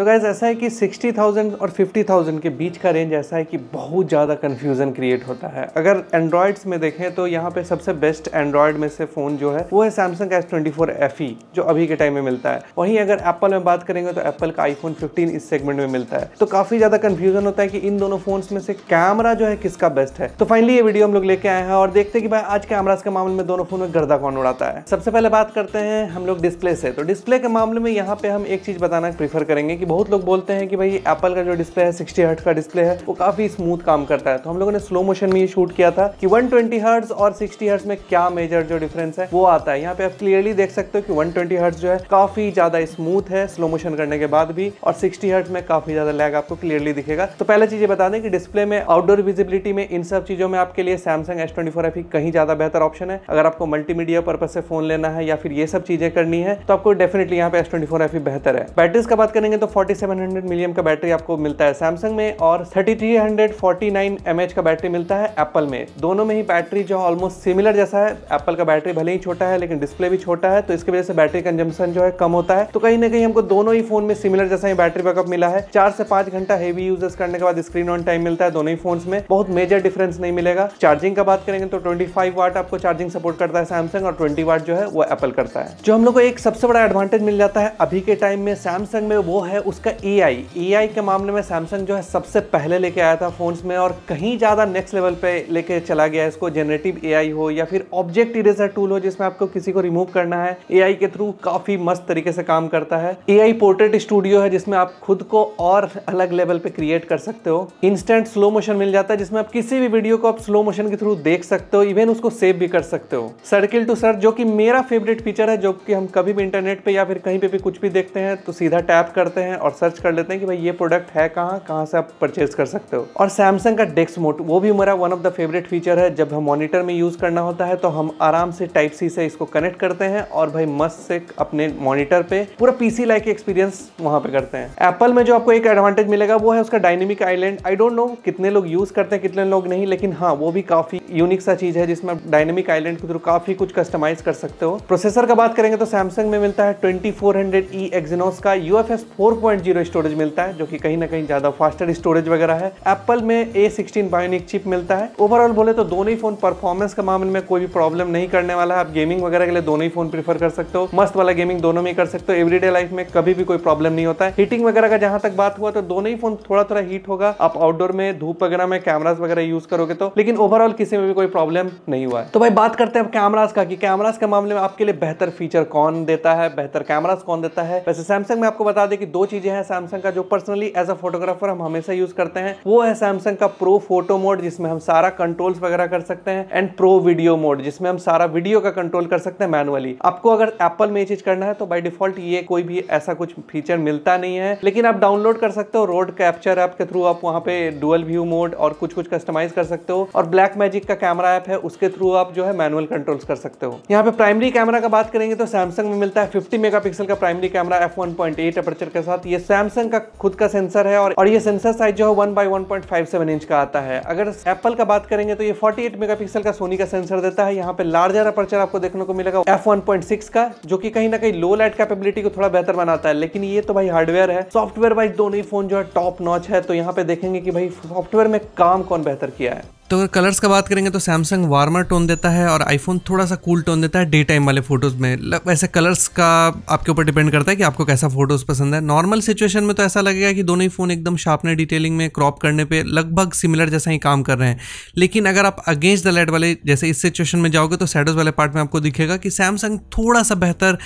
तो गैस ऐसा है कि 60,000 और 50,000 के बीच का रेंज ऐसा है कि बहुत ज़्यादा कन्फ्यूज़न क्रिएट होता है अगर एंड्रॉयड्स में देखें तो यहाँ पे सबसे बेस्ट एंड्रॉयड में से फ़ोन जो है वो है सैमसंग एस ट्वेंटी जो अभी के टाइम में मिलता है वहीं अगर एप्पल में बात करेंगे तो एप्पल का आईफोन फिफ्टीन इस सेगमेंट में मिलता है तो काफ़ी ज़्यादा कन्फ्यूज़न होता है कि इन दोनों फ़ोन्स में से कैमरा जो है किसका बेस्ट है तो फाइनली ये वीडियो हम लोग लेके आए हैं और देखते हैं कि भाई आज कैमराज के मामले में दोनों फ़ोन में गर्दा कौन उड़ाता है सबसे पहले बात करते हैं हम लोग डिस्प्ले से तो डिस्प्ले के मामले में यहाँ पे हम एक चीज़ बताना प्रीफर करेंगे कि बहुत लोग बोलते हैं कि भाई एप्पल का जो डिस्प्ले है सिक्सटी हर्ट का डिस्प्ले है वो काफ़ी स्मूथ काम करता है तो हम लोगों ने स्लो मोशन में ये शूट किया था कि वन ट्वेंटी और सिक्सटी हर्ट्स में क्या मेजर जो डिफरेंस है वो आता है यहाँ पे आप क्लियरली देख सकते हो कि वन ट्वेंटी जो है काफ़ी ज़्यादा स्मूथ है स्लो मोशन करने के बाद भी और सिक्सटी हर्ट्स में काफ़ी ज़्यादा लैग आपको क्लियरली दिखेगा तो पहले चीज़ बता दें कि डिस्प्ले में आउटडोर विजिबिलिटी में इन सब चीज़ों में आपके लिए सैमसंग एस ट्वेंटी फोर कहीं ज़्यादा बेहतर ऑप्शन है अगर आपको मल्टीमीडिया पर्पज से फोन लेना है या फिर ये सब चीज़ें करनी है तो आपको डेफिनेटली यहाँ पे एस ट्वेंटी फोर बेहतर है बैटरीज का बात करेंगे तो 4700 सेवन हंड्रेड मिलियम का बैटरी आपको मिलता है सैमसंग में और 3349 थ्री का बैटरी मिलता है एप्पल में दोनों में ही बैटरी जो ऑलमोस्ट सिमिलर जैसा है एप्पल का बैटरी भले ही छोटा है लेकिन डिस्प्ले भी छोटा है तो इसकी वजह से बैटरी कंजम्पन जो है कम होता है तो कहीं ना कहीं हमको दोनों ही फोन में सिमिलर जैसा ही बैटरी बैकअप मिला है चार से पांच घंटा हेवी यूजेस करने के बाद स्क्रीन ऑन टाइम मिलता है दोनों ही फोन में बहुत मेजर डिफरेंस नहीं मिलेगा चार्जिंग का बात करेंगे तो ट्वेंटी फाइव वाट आपको चार्जिंग सपोर्ट करता है सैमसंग और ट्वेंटी वाट जो है वो एप्पल करता है जो हम लोग को एक सबसे बड़ा एडवांटेज मिल जाता है अभी के टाइम में सैमसंग में वो है उसका ए आई के मामले में सैमसंग जो है सबसे पहले लेके आया था फ़ोन्स में और कहीं ज़्यादा नेक्स्ट लेवल पे लेके चला गया है इसको जनरेटिव एआई हो या फिर ऑब्जेक्ट इरेजर टूल हो जिसमें आपको किसी को रिमूव करना है एआई के थ्रू काफ़ी मस्त तरीके से काम करता है आई पोर्ट्रेट स्टूडियो है जिसमें आप खुद को और अलग लेवल पे क्रिएट कर सकते हो इंस्टेंट स्लो मोशन मिल जाता है जिसमें आप किसी भी वीडियो को आप स्लो मोशन के थ्रू देख सकते हो इवन उसको सेव भी कर सकते हो सर्किल टू सर जो कि मेरा फेवरेट फीचर है जो कि हम कभी भी इंटरनेट पर या फिर कहीं पर भी कुछ भी देखते हैं तो सीधा टैप करते हैं हैं और सर्च कर लेते हैं कि भाई ये प्रोडक्ट है कहाँ कहाँ से आप परचेज कर सकते हो और सैमसंग का डेस्क मोड वो भी हमारा one of the favourite feature है जब हम मॉनिटर में यूज़ करना होता है तो हम आराम से टाइप सी से इसको कनेक्ट करते हैं और भाई मस्त से अपने मॉनिटर पे पूरा पीसी लाइक एक्सपीरियंस वहाँ पे करते हैं एप्पल में जो आपको एक एडवांटेज मिलेगा वो है उसका dynamic island I don't know कितने लोग यूज़ करते हैं कितने लोग नहीं लेकिन हाँ वो भी काफ़ी यूनिक सा चीज़ है जिसमें आप डायनेमिक आइलैंड के थ्रू काफ़ी कुछ कस्टमाइज कर सकते हो प्रोसेसर का बात करेंगे तो सैमसंग में मिलता है twenty four hundred E Exynos का U F S four 4.0 storage मिलता है जो कि कहीं ना कहीं ज़्यादा फास्टर स्टोरेज वगैरह है एप्पल में ए सिक्सटीन बायोनिक चिप मिलता है ओवरऑल बोले तो दोनों ही फोन परफॉर्मेंस के मामले में कोई भी प्रॉब्लम नहीं करने वाला है आप गेमिंग वगैरह के लिए दोनों ही फोन प्रीफर कर सकते हो मस्त वाला गेमिंग दोनों में कर सकते हो एवरीडे लाइफ में कभी भी कोई प्रॉब्लम नहीं होता है हीटिंग वगैरह का जहां तक बात हुआ तो दोनों ही फोन थोड़ा थोड़ा हीट होगा आप आउटडोर में धूप वगैरह में कैमराज वगैरह यूज करोगे तो लेकिन ओवरऑल किसी में भी कोई प्रॉब्लम नहीं हुआ है तो भाई बात करते हैं कैमराज का कि कैमराज के मामले में आपके लिए बेहतर फीचर कौन देता है बेहतर कैमराज कौन देता है वैसे सैमसंग में आपको बता दें कि दो चीज़ें हैं सैमसंग का जो पर्सनली एज अ फोटोग्राफर हम हमेशा यूज़ करते हैं वो है सैमसंग का प्रो फोटो मोड जिसमें हम सारा कंट्रोल्स वगैरह कर सकते हैं एंड प्रो वीडियो मोड जिसमें हम सारा वीडियो का कंट्रोल कर सकते हैं मैनुअली आपको अगर एप्पल में ये चीज़ करना है तो बाई डिफॉल्ट ये कोई भी ऐसा कुछ फीचर मिलता नहीं है लेकिन आप डाउनलोड कर सकते हो रोड कैप्चर ऐप के थ्रू आप वहाँ पे डुअल व्यू मोड और कुछ कुछ कस्टमाइज कर सकते हो और ब्लैक मैजिक का कैमरा ऐप है उसके थ्रू आप जो है मैनुअल कंट्रोल्स कर सकते हो यहाँ पे प्राइमरी कैमरा का बात करेंगे तो सैमसंग में मिलता है फिफ्टी मेगा का primary camera F one point के साथ साथ ये सैमसंग का खुद का सेंसर है और, और ये सेंसर साइज जो है one by one point five seven inch का आता है अगर एप्पल का बात करेंगे तो ये फोर्टी एट मेगा पिक्सल का सोनी का सेंसर देता है यहाँ पे लार्जर अपर्चर आपको देखने को मिलेगा एफ वन पॉइंट सिक्स का जो कि कहीं ना कहीं लो लाइट कैपेबिलिटी को थोड़ा बेहतर बनाता है लेकिन ये तो भाई हार्डवेयर है सॉफ्टवेयर वाइज दोनों ही फोन जो है टॉप नॉच है तो यहाँ पे देखेंगे कि भाई सॉफ्टवेयर में काम कौन बेहतर किया है तो अगर कलर्स का बात करेंगे तो सैमसंग वार्मर टोन देता है और आईफोन थोड़ा सा कूल टोन देता है डे टाइम वाले फोटोज़ में वैसे कलर्स का आपके ऊपर डिपेंड करता है कि आपको कैसा फोटोज़ पसंद है नॉर्मल सिचुएशन में तो ऐसा लगेगा कि दोनों ही फ़ोन एकदम शार्पनर डिटेलिंग में क्रॉप करने पर लगभग सिमिलर जैसा ही काम कर रहे हैं लेकिन अगर आप अगेंस्ट द लाइट वाले जैसे इस सिचुएशन में जाओगे तो सैडोज़ वाले पार्ट में आपको दिखेगा कि सैमसंग थोड़ा सा बेहतर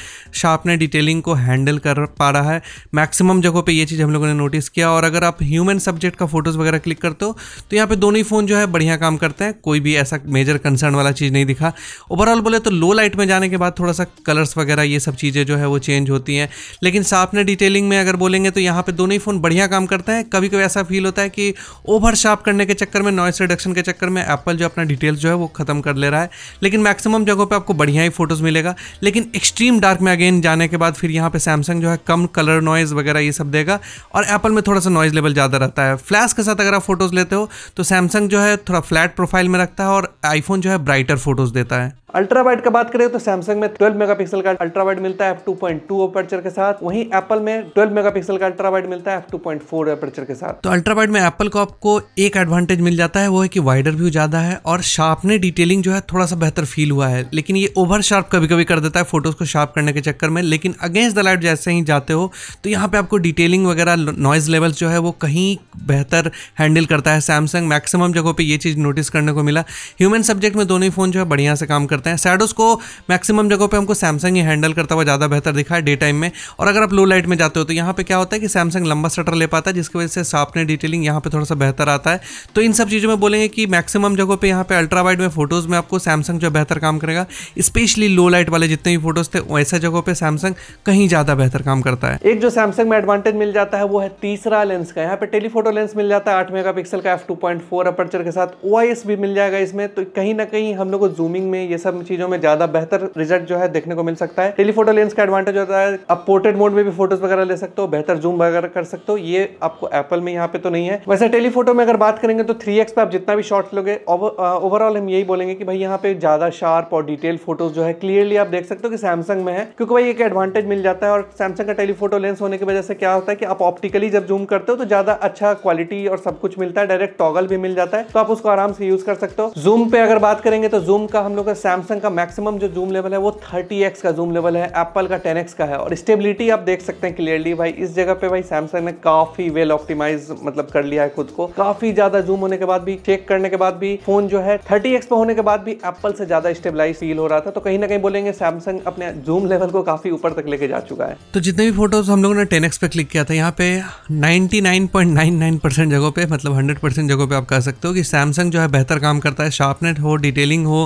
शार्पनर डिटेलिंग को हैंडल कर पा रहा है मैक्सिमम जगहों पर यह चीज़ हम लोगों ने नोटिस किया और अगर आप ह्यूमन सब्जेक्ट का फोटोज़ वगैरह क्लिक करते हो तो यहाँ पर दोनों ही फ़ोन जो है बढ़िया बढ़िया काम करते हैं कोई भी ऐसा मेजर कंसर्न वाला चीज़ नहीं दिखा ओवरऑल बोले तो लो लाइट में जाने के बाद थोड़ा सा कलर्स वगैरह ये सब चीज़ें जो है वो चेंज होती हैं लेकिन साफ ने डिटेलिंग में अगर बोलेंगे तो यहाँ पर दोनों ही फ़ोन बढ़िया काम करते हैं कभी कभी ऐसा फील होता है कि ओवर शार्प करने के चक्कर में नॉइस रिडक्शन के चक्कर में एप्पल जो अपना डिटेल्स जो है वो ख़त्म कर ले रहा है लेकिन मैक्सिमम जगहों पर आपको बढ़िया ही फोटोज़ मिलेगा लेकिन एक्सट्रीम डार्क में अगेन जाने के बाद फिर यहाँ पर सैमसंग जो है कम कलर नॉइज़ वगैरह ये सब देगा और एप्पल में थोड़ा सा नॉइज़ लेवल ज़्यादा रहता है फ्लैश के साथ अगर आप फोटोज़ लेते हो तो सैमसंग जो है थोड़ा फ्लैट प्रोफाइल में रखता है और आईफोन जो है ब्राइटर फोटोज देता है अल्ट्रा वाइड का बात करें तो सैमसंग में 12 मेगापिक्सल का अल्ट्रा वाइड मिलता है F two point two aperture के साथ वहीं एप्पल में 12 मेगापिक्सल का अल्ट्रा वाइड मिलता है F two point four aperture के साथ तो अल्ट्रा वाइड में एप्पल को आपको एक एडवांटेज मिल जाता है वो है कि वाइडर व्यू ज्यादा है और शार्पने डिटेलिंग जो है थोड़ा सा बेहतर फील हुआ है लेकिन ये ओवर शार्प कभी कभी कर देता है फोटोज को शार्प करने के चक्कर में लेकिन अगेंस्ट द लाइट जैसे ही जाते हो तो यहाँ पे आपको डिटेलिंग वगैरह नॉइज लेवल्स जो है वो कहीं बेहतर हैंडल करता है सैमसंग मैक्सिमम जगहों पर ये चीज़ चीज़ नोटिस करने को मिला ह्यूमन सब्जेक्ट में दोनों ही फ़ोन जो है बढ़िया से काम करते हैं सैडोस को मैक्सिमम जगहों पर हमको सैमसंग ही हैंडल करता हुआ ज़्यादा बेहतर दिखा है डे टाइम में और अगर आप लो लाइट में जाते हो तो यहाँ पर क्या होता है कि सैमसंग लंबा सटर ले पाता है जिसकी वजह से शार्पने डिटेलिंग यहाँ पर थोड़ा सा बेहतर आता है तो इन सब चीज़ों में बोलेंगे कि मैक्सिमम जगहों पर यहाँ पर अल्ट्रा वाइड में फोटोज़ में आपको सैमसंग जो बेहतर काम करेगा स्पेशली लो लाइट वाले जितने भी फोटोज़ थे वैसे जगहों पर सैमसंग कहीं ज़्यादा बेहतर काम करता है एक जो सैमसंग में एडवांटेज मिल जाता है वो है तीसरा लेंस का यहाँ पे टेलीफोटो लेंस मिल जाता है आठ मेगा पिक्सल का F two point four aperture के साथ ओ भी मिल जाएगा इसमें तो कहीं ना कहीं हम लोग को जूमिंग में ये सब चीज़ों में ज़्यादा बेहतर रिजल्ट जो है देखने को मिल सकता है टेलीफोटो लेंस का एडवांटेज होता है आप पोर्ट्रेट मोड में भी फोटोज वगैरह ले सकते हो बेहतर जूम वगैरह कर सकते हो ये आपको एप्पल में यहाँ पे तो नहीं है वैसे टेलीफोटो में अगर बात करेंगे तो थ्री पे आप जितना भी शॉर्ट लोगे ओवरऑल uh, हम यही बोलेंगे कि भाई यहाँ पे ज़्यादा शार्प और डिटेल फोटोज जो है क्लियरली आप देख सकते हो कि सैमसंग में है क्योंकि भाई एक एडवांटेज मिल जाता है और सैमसंग का टेलीफोटो लेंस होने की वजह से क्या होता है कि आप ऑप्टिकली जब जूम करते हो तो ज़्यादा अच्छा क्वालिटी और सब कुछ मिलता है डायरेक्ट टॉगल भी मिल जाता है तो आप उस उसको आराम से यूज कर सकते हो जूम पे अगर बात करेंगे तो जूम का हम लोग का सैमसंग का मैक्सिमम जो जूम लेवल है वो थर्टी का जूम लेवल है एप्पल का टेन का है और स्टेबिलिटी आप देख सकते हैं क्लियरली भाई इस जगह पे भाई सैमसंग ने काफी वेल ऑप्टिमाइज मतलब कर लिया है खुद को काफी ज्यादा जूम होने के बाद भी चेक करने के बाद भी फोन जो है थर्टी पे होने के बाद भी एप्पल से ज्यादा स्टेबिलाईज फील हो रहा था तो कहीं ना कहीं बोलेंगे सैमसंग अपने जूम लेवल को काफी ऊपर तक लेके जा चुका है तो जितने भी फोटोज हम लोगों ने टेन पे क्लिक किया था यहाँ पे 99.99 परसेंट जगह पे मतलब हंड्रेड परसेंट जगह पे आप कह सकते हो कि सैमसंग सैमसंग जो है बेहतर काम करता है शार्पनेट हो डिटेलिंग हो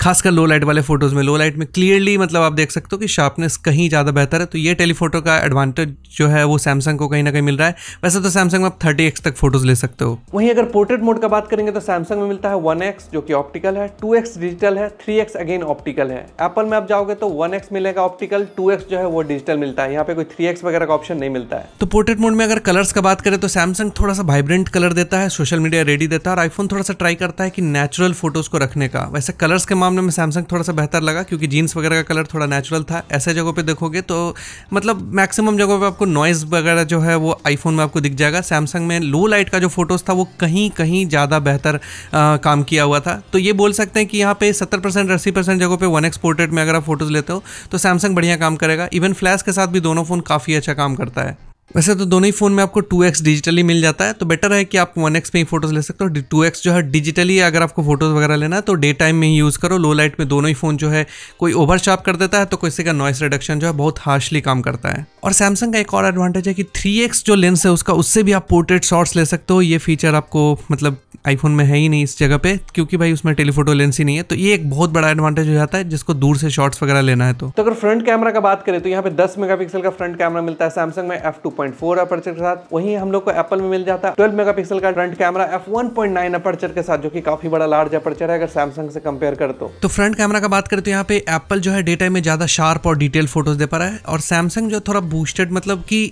खासकर लो लाइट वाले फोटोज़ में लो लाइट में क्लियरली मतलब आप देख सकते हो कि शार्पनेस कहीं ज़्यादा बेहतर है तो ये टेलीफोटो का एडवांटेज जो है वो सैमसंग को कहीं ना कहीं मिल रहा है वैसे तो सैमसंग में आप थर्टी एक्स तक फोटोज़ ले सकते हो वहीं अगर पोर्ट्रेट मोड का बात करेंगे तो सैमसंग में मिलता है वन जो कि ऑप्टिकल है टू एक्स डिजिटल है थ्री एक्स अगेन ऑप्टिकल है एप्पल में आप जाओगे तो वन एक्स मिलेगा ऑप्टिकल टू एक्स जो है वो डिजिटल मिलता है यहाँ पे कोई थ्री एक्स वगैरह का ऑप्शन नहीं मिलता है तो पोर्ट्रेट मोड में अगर कलर्स का बात करें तो सैमसंग थोड़ा सा वाइब्रेंट कलर देता है सोशल मीडिया रेडी देता है और आईफोन थोड़ा सा ट्राई करता है कि नेचुरल फोटोज को रखने का वैसे कलर्स के मामले में सैमसंग थोड़ा सा बेहतर लगा क्योंकि जीन्स वगैरह का कलर थोड़ा नेचुरल था ऐसे जगहों पर देखोगे तो मतलब मैक्सिमम जगहों पर आपको नॉइज़ वगैरह जो है वो आईफोन में आपको दिख जाएगा सैमसंग में लो लाइट का जो फोटोज़ था वो कहीं कहीं ज़्यादा बेहतर काम किया हुआ था तो ये बोल सकते हैं कि यहाँ पे सत्तर परसेंट अस्सी परसेंट जगहों पर वन एक्सपोर्टेड में अगर आप फोटोज़ लेते हो तो सैमसंग बढ़िया काम करेगा इवन फ्लैश के साथ भी दोनों फ़ोन काफ़ी अच्छा काम करता है वैसे तो दोनों ही फ़ोन में आपको 2x डिजिटली मिल जाता है तो बेटर है कि आप 1x में ही फोटोज़ ले सकते हो 2x जो है डिजिटली अगर आपको फोटोज़ वगैरह लेना है तो डे टाइम में ही यूज़ करो लो लाइट में दोनों ही फ़ोन जो है कोई ओवर शार्प कर देता है तो किसी का नॉइस रिडक्शन जो है बहुत हार्शली काम करता है और सैमसंग का एक और एडवांटेज है कि थ्री जो लेंस है उसका उससे भी आप पोर्ट्रेट शॉर्ट्स ले सकते हो ये फीचर आपको मतलब आईफोन में है ही नहीं इस जगह पे क्योंकि भाई उसमें टेलीफोटो लेंस ही नहीं है तो ये एक बहुत बड़ा एडवांटेज हो जाता है जिसको दूर से शॉट्स वगैरह लेना है तो, तो अगर फ्रंट कैमरा का बात करें तो यहाँ पे 10 मेगापिक्सल का फ्रंट कैमरा मिलता है सैमसंग में एफ 2.4 अपर्चर के साथ वहीं हम लोग को एप्पल में मिल जाता है 12 मेगापिक्सल का front camera F one point nine aperture के साथ जो कि काफी बड़ा लार्ज अपर्चर है अगर सैमसंग से कंपेयर कर तो, तो फ्रंट कैमरा का बात करें तो यहाँ पे एप्पल जो है डेटा में ज्यादा शार्प और डिटेल फोटोज दे पा रहा है और सैमसंग जो थोड़ा बूस्टेड मतलब की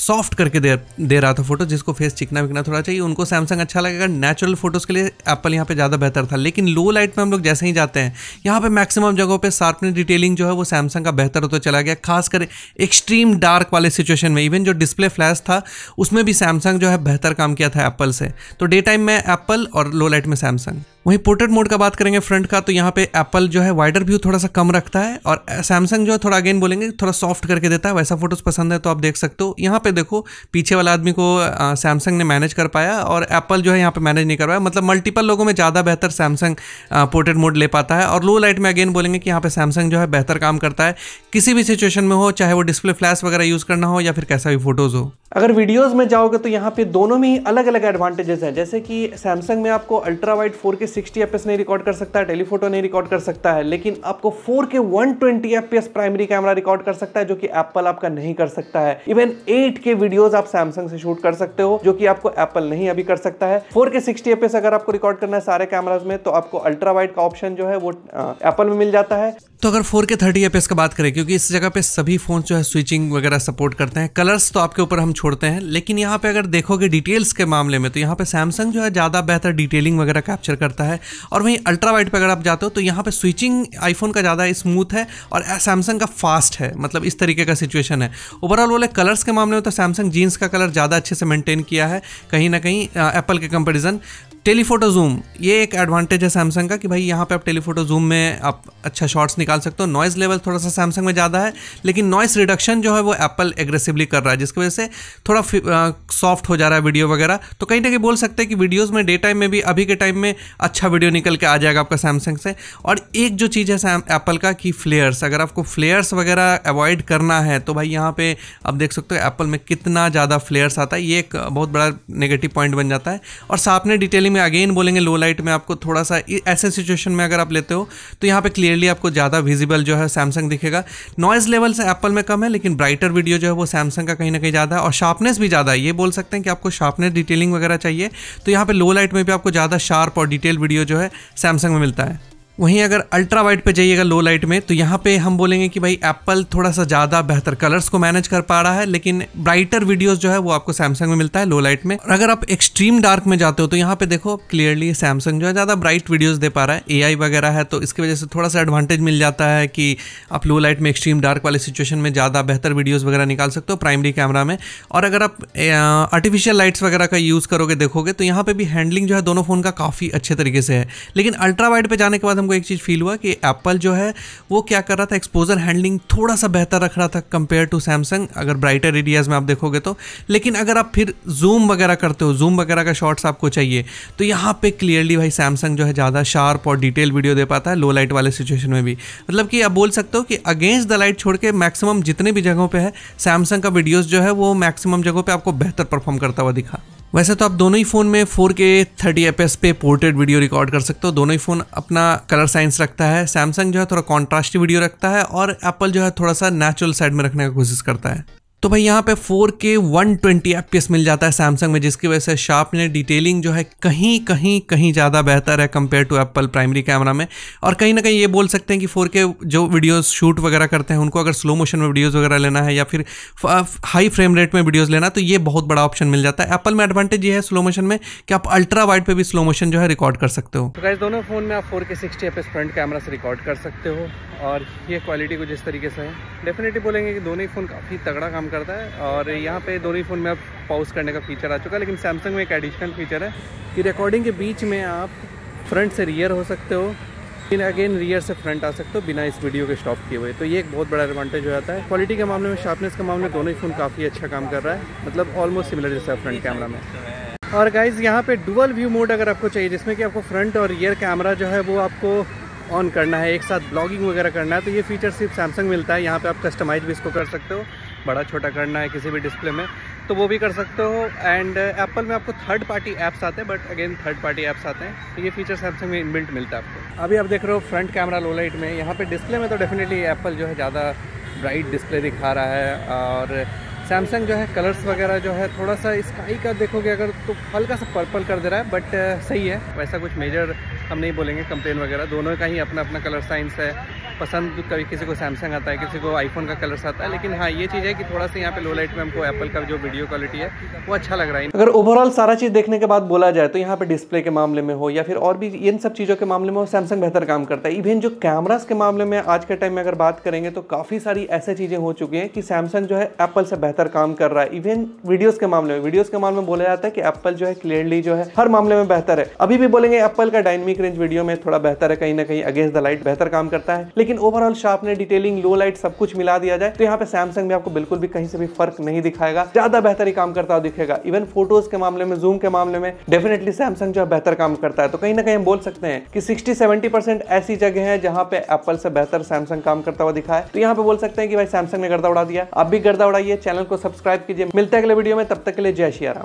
सॉफ्ट करके दे दे रहा था फोटो जिसको फेस चिकना विकना थोड़ा चाहिए उनको सैमसंग अच्छा लगेगा नेचुरल फोटोज़ के लिए एप्पल यहाँ पे ज़्यादा बेहतर था लेकिन लो लाइट में हम लोग जैसे ही जाते हैं यहाँ पे मैक्सिमम जगहों पे शार्पनेस डिटेलिंग जो है वो सैमसंग का बेहतर होता तो चला गया खासकर एक्सट्रीम डार्क वाले सिचुएशन में इवन जो डिस्प्ले फ्लैश था उसमें भी सैमसंग जो है बेहतर काम किया था एप्पल से तो डे टाइम में एप्पल और लो लाइट में सैमसंग वहीं पोर्ट्रेट मोड का बात करेंगे फ्रंट का तो यहाँ पे एप्पल जो है वाइडर व्यू थोड़ा सा कम रखता है और सैमसंग जो है थोड़ा अगेन बोलेंगे थोड़ा सॉफ्ट करके देता है वैसा फोटोज पसंद है तो आप देख सकते हो यहाँ पे देखो पीछे वाला आदमी को सैमसंग ने मैनेज कर पाया और एप्पल जो है यहाँ पे मैनेज नहीं कर पाया मतलब मल्टीपल लोगों में ज़्यादा बेहतर सैमसंग पोर्ट्रेट मोड ले पाता है और लो लाइट में अगेन बोलेंगे कि यहाँ पे सैमसंग जो है बेहतर काम करता है किसी भी सिचुएशन में हो चाहे वो डिस्प्ले फ्लैश वगैरह यूज़ करना हो या फिर कैसा भी फोटोज़ हो अगर वीडियोज़ में जाओगे तो यहाँ पे दोनों में ही अलग अलग एडवांटेजेस हैं जैसे कि सैमसंग में आपको ultra wide four K sixty F नहीं रिकॉर्ड कर सकता है टेलीफोटो नहीं रिकॉर्ड कर सकता है लेकिन आपको four K one twenty primary camera record कर सकता है जो कि एप्पल आपका नहीं कर सकता है इवन एट के वीडियोज आप सैमसंग से शूट कर सकते हो जो कि आपको एप्पल नहीं अभी कर सकता है फोर के सिक्सटी अगर आपको रिकॉर्ड करना है सारे कैमराज में तो आपको अल्ट्रा वाइड का ऑप्शन जो है वो एप्पल में मिल जाता है तो अगर फोर के थर्टी एफ का बात करें क्योंकि इस जगह पे सभी फोन जो है स्विचिंग वगैरह सपोर्ट करते हैं कलर्स तो आपके ऊपर हम छोड़ते हैं लेकिन यहाँ पे अगर देखोगे डिटेल्स के मामले में तो यहाँ पे सैमसंग जो है ज्यादा बेहतर डिटेलिंग वगैरह कैप्चर करता है जाता है और वहीं अल्ट्रा वाइट पर अगर आप जाते हो तो यहाँ पर स्विचिंग आईफोन का ज़्यादा स्मूथ है और सैमसंग का फास्ट है मतलब इस तरीके का सिचुएशन है ओवरऑल बोले कलर्स के मामले में तो सैमसंग जीन्स का कलर ज़्यादा अच्छे से मेंटेन किया है कहीं ना कहीं एप्पल के कंपेरिजन टेलीफोटो जूम ये एक एडवांटेज है सैमसंग का कि भाई यहाँ पे आप टेलीफोटो जूम में आप अच्छा शॉट्स निकाल सकते हो नॉइज़ लेवल थोड़ा सा सैमसंग में ज़्यादा है लेकिन नॉइस रिडक्शन जो है वो एप्पल एग्रेसिवली कर रहा है जिसकी वजह से थोड़ा सॉफ्ट हो जा रहा है वीडियो वगैरह तो कहीं ना कहीं बोल सकते हैं कि वीडियोज़ में डे टाइम में भी अभी के टाइम में अच्छा वीडियो निकल के आ जाएगा आपका सैमसंग से और एक जो चीज़ है एप्पल का कि फ्लेयर्स अगर आपको फ्लेयर्स वगैरह अवॉइड करना है तो भाई यहाँ पर आप देख सकते हो एप्पल में कितना ज़्यादा फ्लेयर्स आता है ये एक बहुत बड़ा नेगेटिव पॉइंट बन जाता है और साथ में डिटेलिंग में अगेन बोलेंगे लो लाइट में आपको थोड़ा सा ऐसे सिचुएशन में अगर आप लेते हो तो यहाँ पे क्लियरली आपको ज़्यादा विजिबल जो है सैमसंग दिखेगा नॉइज़ लेवल से एप्पल में कम है लेकिन ब्राइटर वीडियो जो है वो सैमसंग का कहीं ना कहीं ज़्यादा है और शार्पनेस भी ज़्यादा है ये बोल सकते हैं कि आपको शार्पनेस डिटेलिंग वगैरह चाहिए तो यहाँ पर लो लाइट में भी आपको ज़्यादा शार्प और डिटेल वीडियो जो है सैमसंग में मिलता है वहीं अगर अल्ट्रा वाइट पे जाइएगा लो लाइट में तो यहाँ पे हम बोलेंगे कि भाई एप्पल थोड़ा सा ज़्यादा बेहतर कलर्स को मैनेज कर पा रहा है लेकिन ब्राइटर वीडियोस जो है वो आपको सैमसंग में मिलता है लो लाइट में और अगर आप एक्सट्रीम डार्क में जाते हो तो यहाँ पे देखो क्लियरली सैमसंग जो है ज़्यादा ब्राइट वीडियोज़ दे पा रहा है ए वगैरह है तो इसकी वजह से थोड़ा सा एडवांटेज मिल जाता है कि आप लो लाइट में एक्सट्रीम डार्क वाले सिचुएशन में ज़्यादा बेहतर वीडियोज़ वगैरह निकाल सकते हो प्राइमरी कैमरा में और अगर आप आर्टिफिशियल लाइट्स वगैरह का यूज़ करोगे देखोगे तो यहाँ पर भी हैंडलिंग जो है दोनों फ़ोन का काफ़ी अच्छे तरीके से है लेकिन अल्ट्रा वाइट पर जाने के बाद हमको एक चीज़ फील हुआ कि एप्पल जो है वो क्या कर रहा था एक्सपोजर हैंडलिंग थोड़ा सा बेहतर रख रहा था कंपेयर टू सैमसंग अगर ब्राइटर एरियाज़ में आप देखोगे तो लेकिन अगर आप फिर जूम वगैरह करते हो जूम वगैरह का शॉट्स आपको चाहिए तो यहाँ पर क्लियरली भाई सैमसंग जो है ज़्यादा शार्प और डिटेल वीडियो दे पाता है लो लाइट वाले सिचुएशन में भी मतलब कि आप बोल सकते हो कि अगेंस्ट द लाइट छोड़ के मैक्सिमम जितने भी जगहों पर है सैमसंग का वीडियोज़ जो है वो मैक्सिमम जगहों पर आपको बेहतर परफॉर्म करता हुआ दिखा वैसे तो आप दोनों ही फ़ोन में 4K 30fps पे पोर्ट्रेट वीडियो रिकॉर्ड कर सकते हो दोनों ही फ़ोन अपना कलर साइंस रखता है सैमसंग जो है थोड़ा कॉन्ट्रास्टी वीडियो रखता है और एप्पल जो है थोड़ा सा नेचुरल साइड में रखने की कोशिश करता है तो भाई यहाँ पे 4K 120 fps मिल जाता है सैमसंग में जिसकी वजह से शार्प ने डिटेलिंग जो है कहीं कहीं कहीं ज़्यादा बेहतर है compare to Apple primary camera में और कहीं ना कहीं ये बोल सकते हैं कि 4K जो वीडियोस शूट वगैरह करते हैं उनको अगर स्लो मोशन में वीडियोस वगैरह लेना है या फिर हाई फ्रेम रेट में वीडियोज लेना तो ये बहुत बड़ा ऑप्शन मिल जाता है एप्पल में एडवांटेज ये है स्लो मोशन में कि आप अल्ट्रा वाइड पर भी स्लो मोशन जो है रिकॉर्ड कर सकते हो तो दोनों फ़ोन में आप four K sixty front camera से रिकॉर्ड कर सकते हो और ये क्वालिटी कुछ जिस तरीके से है डेफिनेटली बोलेंगे कि दोनों ही फ़ोन काफ़ी तगड़ा काम करता है और यहाँ पे दोनों ही फ़ोन में अब पॉज करने का फीचर आ चुका है लेकिन सैमसंग में एक एडिशनल फीचर है कि रिकॉर्डिंग के बीच में आप फ्रंट से रियर हो सकते हो लेकिन अगेन रियर से फ्रंट आ सकते हो बिना इस वीडियो के स्टॉप किए हुए तो ये एक बहुत बड़ा एडवांटेज हो जाता है क्वालिटी के मामले में शार्पनेस के मामले में दोनों ही फ़ोन काफ़ी अच्छा काम कर रहा है मतलब ऑलमोस्ट सिमिलर जैसा फ्रंट कैमरा में और गाइज यहाँ पे डुअल व्यू मोड अगर आपको चाहिए जिसमें कि आपको फ्रंट और रियर कैमरा जो है वो आपको ऑन करना है एक साथ ब्लॉगिंग वगैरह करना है तो ये फीचर सिर्फ सैमसंग मिलता है यहाँ पे आप कस्टमाइज भी इसको कर सकते हो बड़ा छोटा करना है किसी भी डिस्प्ले में तो वो भी कर सकते हो एंड एप्पल uh, में आपको थर्ड पार्टी ऐप्स आते हैं but again third party apps आते हैं तो ये फीचर सैमसंग में इनबिल्ट मिलता है आपको अभी आप देख रहे हो फ्रंट कैमरा लो लाइट में यहाँ पे डिस्प्ले में तो डेफिनेटली एप्पल जो है ज़्यादा ब्राइट डिस्प्ले दिखा रहा है और सैमसंग जो है कलर्स वगैरह जो है थोड़ा सा स्काई का देखोगे अगर तो हल्का सा पर्पल कर दे रहा है बट uh, सही है वैसा कुछ मेजर हम नहीं बोलेंगे कंप्लेन वगैरह दोनों का ही अपना अपना कलर साइंस है पसंद कभी किसी को सैमसंग आता है किसी को आईफोन का कलर आता है लेकिन हाँ ये चीज़ है कि थोड़ा सा यहाँ पे लो लाइट में हमको एप्पल का जो वीडियो क्वालिटी है वो अच्छा लग रहा है अगर ओवरऑल सारा चीज़ देखने के बाद बोला जाए तो यहाँ पे डिस्प्ले के मामले में हो या फिर और भी इन सब चीज़ों के मामले में वो सैमसंग बेहतर काम करता है इवन जो कैमराज के मामले में आज के टाइम में अगर बात करेंगे तो काफ़ी सारी ऐसी चीज़ें हो चुकी हैं कि सैमसंग जो है एप्पल से बेहतर काम कर रहा है इवन वीडियोज़ के मामले में वीडियोज़ के मामले में बोला जाता है कि एप्पल जो है क्लियरली जो है हर मामले में बेहतर है अभी भी बोलेंगे एप्पल का डायनमिक रेंज वीडियो में थोड़ा बेहतर है कहीं ना कहीं अगेंस्ट द लाइट बेहतर काम करता है लेकिन ओवरऑल ने डिटेलिंग लो लाइट सब कुछ मिला दिया जाए तो यहाँ पे सैमसंग में आपको बिल्कुल भी कहीं से भी फर्क नहीं दिखाएगा ज्यादा बेहतर ही काम करता हुआ दिखेगा इवन फोटोज के मामले में जूम के मामले में डेफिनेटली सैमसंग जो है बेहतर काम करता है तो कहीं ना कहीं हम बोल सकते हैं कि सिक्सटी सेवेंटी ऐसी जगह है जहाँ पे एप्पल से बेहतर सैमसंग काम करता हुआ दिखा है तो यहाँ पे बोल सकते हैं कि भाई सैमसंग ने गर्दा उड़ा दिया आप भी गर्दा उड़ाइए चैनल को सब्सक्राइब कीजिए मिलते अगले वीडियो में तब तक के लिए जय श्री राम